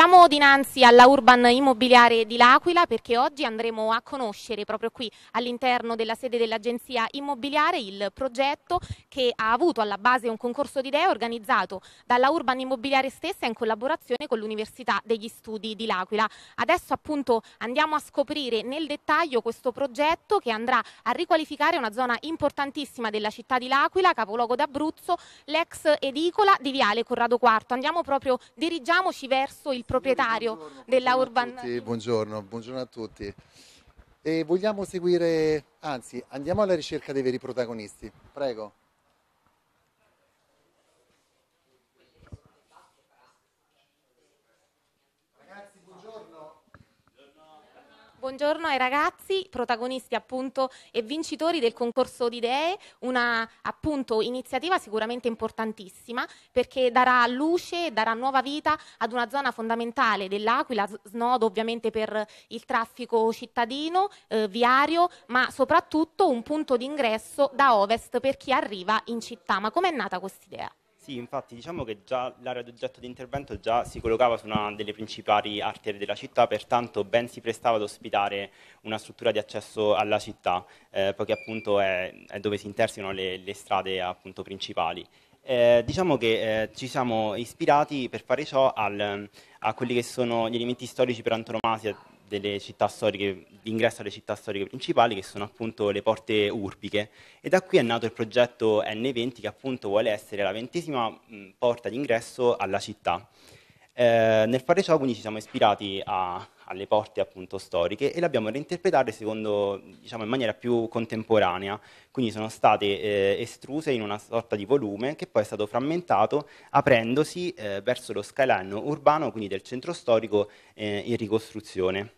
Siamo dinanzi alla Urban Immobiliare di L'Aquila perché oggi andremo a conoscere proprio qui all'interno della sede dell'Agenzia Immobiliare il progetto che ha avuto alla base un concorso di idee organizzato dalla Urban Immobiliare stessa in collaborazione con l'Università degli Studi di L'Aquila. Adesso appunto andiamo a scoprire nel dettaglio questo progetto che andrà a riqualificare una zona importantissima della città di L'Aquila, capoluogo d'Abruzzo, l'ex edicola di Viale Corrado IV. Andiamo proprio, dirigiamoci verso il proprietario della Urban. Tutti, buongiorno, buongiorno a tutti. E vogliamo seguire, anzi andiamo alla ricerca dei veri protagonisti, prego. Buongiorno ai ragazzi, protagonisti appunto e vincitori del concorso di idee, una appunto iniziativa sicuramente importantissima perché darà luce, darà nuova vita ad una zona fondamentale dell'Aquila, snodo ovviamente per il traffico cittadino, eh, viario, ma soprattutto un punto d'ingresso da ovest per chi arriva in città. Ma com'è nata quest'idea? Sì, infatti diciamo che già l'area d'oggetto di intervento già si collocava su una delle principali arterie della città, pertanto ben si prestava ad ospitare una struttura di accesso alla città, eh, poiché appunto è, è, dove si intersecano le, le strade appunto, principali. Eh, diciamo che eh, ci siamo ispirati per fare ciò al, a quelli che sono gli elementi storici per antonomasia delle città storiche, l'ingresso alle città storiche principali che sono appunto le porte urbiche e da qui è nato il progetto N20 che appunto vuole essere la ventesima porta d'ingresso alla città. Eh, nel fare ciò quindi ci siamo ispirati a, alle porte appunto storiche e le abbiamo reinterpretate secondo, diciamo, in maniera più contemporanea, quindi sono state eh, estruse in una sorta di volume che poi è stato frammentato aprendosi eh, verso lo skyline urbano, quindi del centro storico eh, in ricostruzione.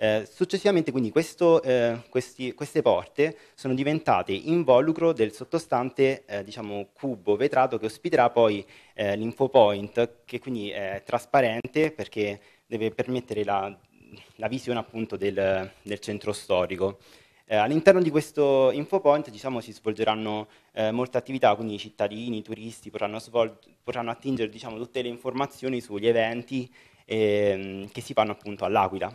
Eh, successivamente quindi questo, eh, questi, queste porte sono diventate involucro del sottostante eh, diciamo, cubo vetrato che ospiterà poi eh, l'infopoint che quindi è trasparente perché deve permettere la la visione appunto del, del centro storico. Eh, all'interno di questo infopoint diciamo, si svolgeranno eh, molte attività, quindi i cittadini, i turisti potranno, svol- potranno attingere diciamo, tutte le informazioni sugli eventi ehm, che si fanno appunto all'Aquila.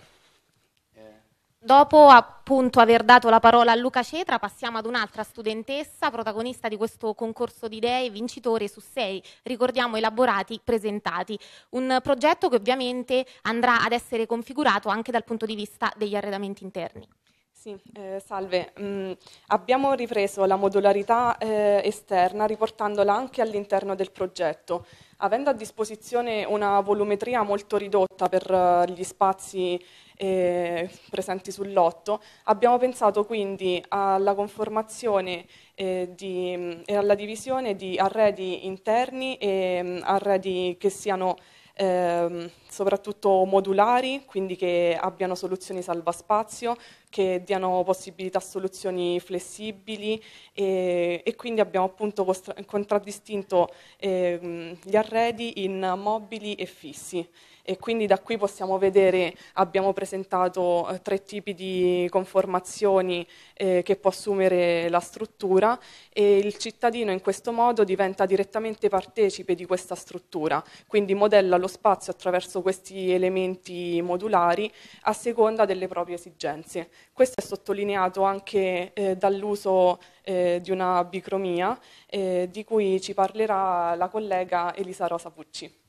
Dopo appunto aver dato la parola a Luca Cetra passiamo ad un'altra studentessa protagonista di questo concorso di idee vincitore su sei, ricordiamo elaborati presentati, un progetto che ovviamente andrà ad essere configurato anche dal punto di vista degli arredamenti interni. Sì, eh, salve. Mm, abbiamo ripreso la modularità eh, esterna riportandola anche all'interno del progetto. Avendo a disposizione una volumetria molto ridotta per uh, gli spazi eh, presenti sul lotto. Abbiamo pensato quindi alla conformazione eh, di, e alla divisione di arredi interni e mm, arredi che siano eh, soprattutto modulari, quindi che abbiano soluzioni salvaspazio, che diano possibilità a soluzioni flessibili e, e quindi abbiamo appunto contraddistinto eh, gli arredi in mobili e fissi e quindi da qui possiamo vedere, abbiamo presentato eh, tre tipi di conformazioni eh, che può assumere la struttura e il cittadino in questo modo diventa direttamente partecipe di questa struttura, quindi modella lo spazio attraverso questi elementi modulari a seconda delle proprie esigenze. Questo è sottolineato anche eh, dall'uso eh, di una bicromia eh, di cui ci parlerà la collega Elisa Rosa Pucci.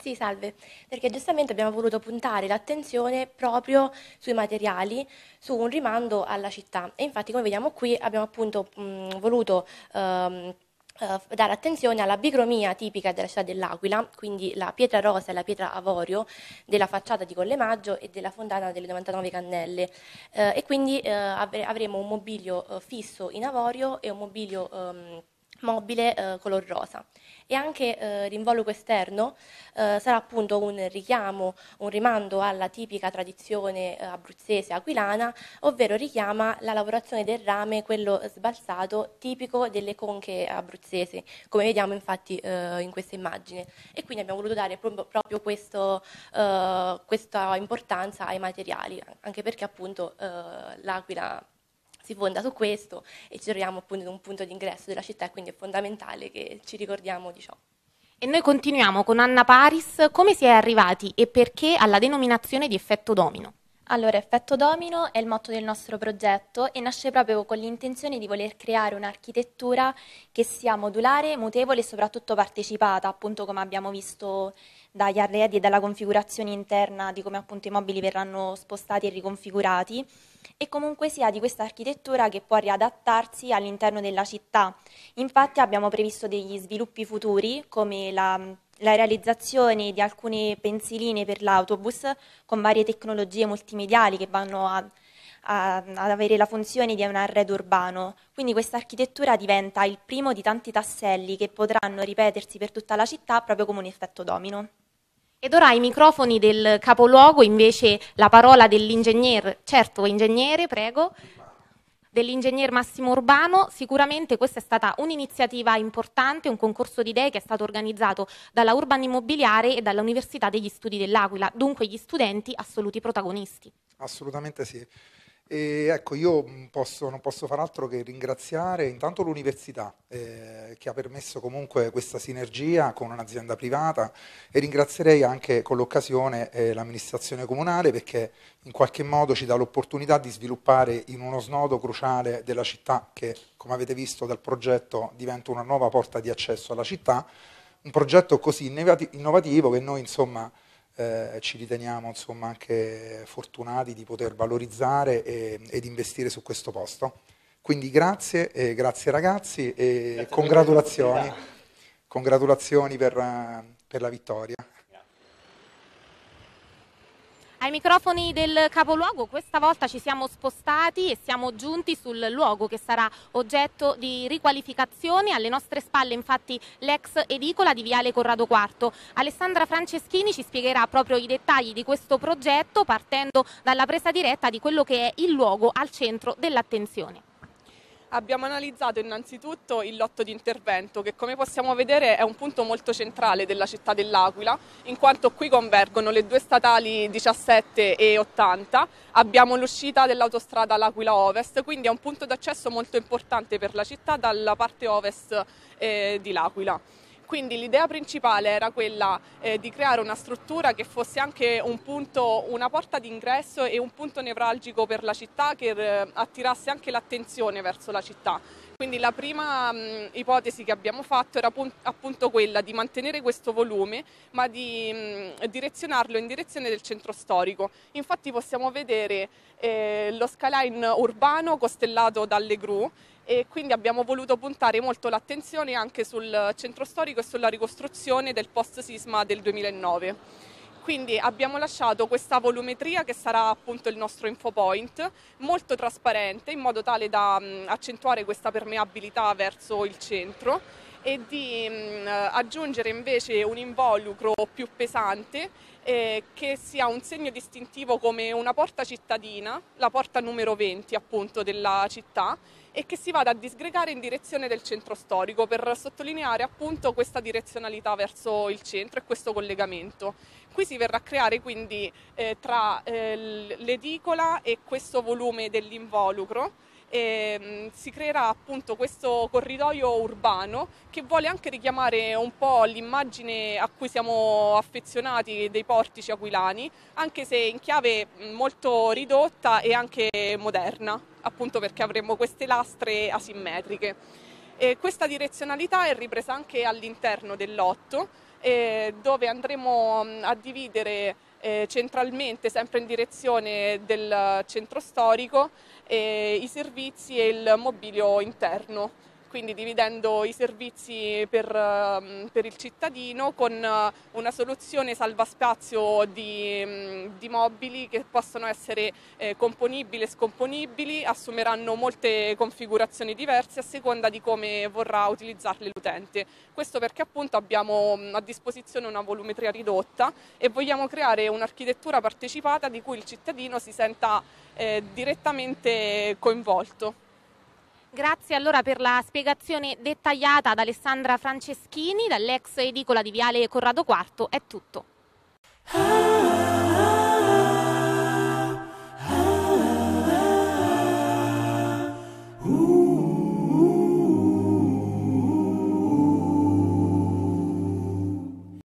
Sì, salve, perché giustamente abbiamo voluto puntare l'attenzione proprio sui materiali, su un rimando alla città e infatti come vediamo qui abbiamo appunto mh, voluto ehm, eh, dare attenzione alla bigromia tipica della città dell'Aquila, quindi la pietra rosa e la pietra avorio della facciata di Collemaggio e della fontana delle 99 cannelle eh, e quindi eh, avremo un mobilio eh, fisso in avorio e un mobilio... Ehm, mobile eh, color rosa. E anche eh, l'involucro esterno eh, sarà appunto un richiamo, un rimando alla tipica tradizione eh, abruzzese aquilana, ovvero richiama la lavorazione del rame, quello sbalzato, tipico delle conche abruzzese, come vediamo infatti eh, in questa immagine. E quindi abbiamo voluto dare proprio, proprio questo, eh, questa importanza ai materiali, anche perché appunto l'aquila si fonda su questo e ci troviamo appunto in un punto di ingresso della città, quindi è fondamentale che ci ricordiamo di ciò. E noi continuiamo con Anna Paris, come si è arrivati e perché alla denominazione di effetto domino? Allora, effetto domino è il motto del nostro progetto e nasce proprio con l'intenzione di voler creare un'architettura che sia modulare, mutevole e soprattutto partecipata, appunto come abbiamo visto dagli arredi e dalla configurazione interna di come appunto i mobili verranno spostati e riconfigurati e comunque sia di questa architettura che può riadattarsi all'interno della città. Infatti abbiamo previsto degli sviluppi futuri come la la realizzazione di alcune pensiline per l'autobus con varie tecnologie multimediali che vanno a, a, ad avere la funzione di un arredo urbano. Quindi questa architettura diventa il primo di tanti tasselli che potranno ripetersi per tutta la città proprio come un effetto domino. Ed ora ai microfoni del capoluogo invece la parola dell'ingegnere. Certo, ingegnere, prego dell'ingegner Massimo Urbano. Sicuramente questa è stata un'iniziativa importante, un concorso di idee che è stato organizzato dalla Urban Immobiliare e dall'Università degli Studi dell'Aquila, dunque gli studenti assoluti protagonisti. Assolutamente sì. E ecco, io posso, non posso far altro che ringraziare intanto l'università eh, che ha permesso comunque questa sinergia con un'azienda privata e ringrazierei anche con l'occasione eh, l'amministrazione comunale perché in qualche modo ci dà l'opportunità di sviluppare in uno snodo cruciale della città che come avete visto dal progetto diventa una nuova porta di accesso alla città, un progetto così innovativo che noi insomma eh, ci riteniamo insomma, anche fortunati di poter valorizzare e, ed investire su questo posto. Quindi grazie, eh, grazie ragazzi e grazie congratulazioni, congratulazioni per, per la vittoria. Ai microfoni del capoluogo questa volta ci siamo spostati e siamo giunti sul luogo che sarà oggetto di riqualificazione. Alle nostre spalle infatti l'ex edicola di Viale Corrado IV. Alessandra Franceschini ci spiegherà proprio i dettagli di questo progetto partendo dalla presa diretta di quello che è il luogo al centro dell'attenzione. Abbiamo analizzato innanzitutto il lotto di intervento che come possiamo vedere è un punto molto centrale della città dell'Aquila in quanto qui convergono le due statali 17 e 80, abbiamo l'uscita dell'autostrada L'Aquila Ovest, quindi è un punto d'accesso molto importante per la città dalla parte ovest eh, di L'Aquila. Quindi l'idea principale era quella eh, di creare una struttura che fosse anche un punto, una porta d'ingresso e un punto nevralgico per la città che eh, attirasse anche l'attenzione verso la città. Quindi la prima mh, mm, ipotesi che abbiamo fatto era appunto quella di mantenere questo volume ma di mh, mm, direzionarlo in direzione del centro storico. Infatti possiamo vedere eh, lo skyline urbano costellato dalle gru e quindi abbiamo voluto puntare molto l'attenzione anche sul centro storico e sulla ricostruzione del post sisma del 2009. Quindi abbiamo lasciato questa volumetria che sarà appunto il nostro infopoint, molto trasparente in modo tale da mm, accentuare questa permeabilità verso il centro e di mm, aggiungere invece un involucro più pesante eh, che sia un segno distintivo come una porta cittadina, la porta numero 20 appunto della città, e che si vada a disgregare in direzione del centro storico per sottolineare appunto questa direzionalità verso il centro e questo collegamento. Qui si verrà a creare quindi eh, tra eh, l'edicola e questo volume dell'involucro e ehm, si creerà appunto questo corridoio urbano che vuole anche richiamare un po' l'immagine a cui siamo affezionati dei portici aquilani, anche se in chiave molto ridotta e anche moderna, appunto perché avremo queste lastre asimmetriche. E questa direzionalità è ripresa anche all'interno del lotto, eh, dove andremo a dividere eh, centralmente, sempre in direzione del centro storico, eh, i servizi e il mobilio interno quindi dividendo i servizi per, ehm, per il cittadino con eh, una soluzione salvaspazio di, mm, di mobili che possono essere eh, componibili e scomponibili, assumeranno molte configurazioni diverse a seconda di come vorrà utilizzarle l'utente. Questo perché appunto abbiamo mm, a disposizione una volumetria ridotta e vogliamo creare un'architettura partecipata di cui il cittadino si senta eh, direttamente coinvolto. Grazie allora per la spiegazione dettagliata ad Alessandra Franceschini dall'ex edicola di Viale Corrado IV. È tutto.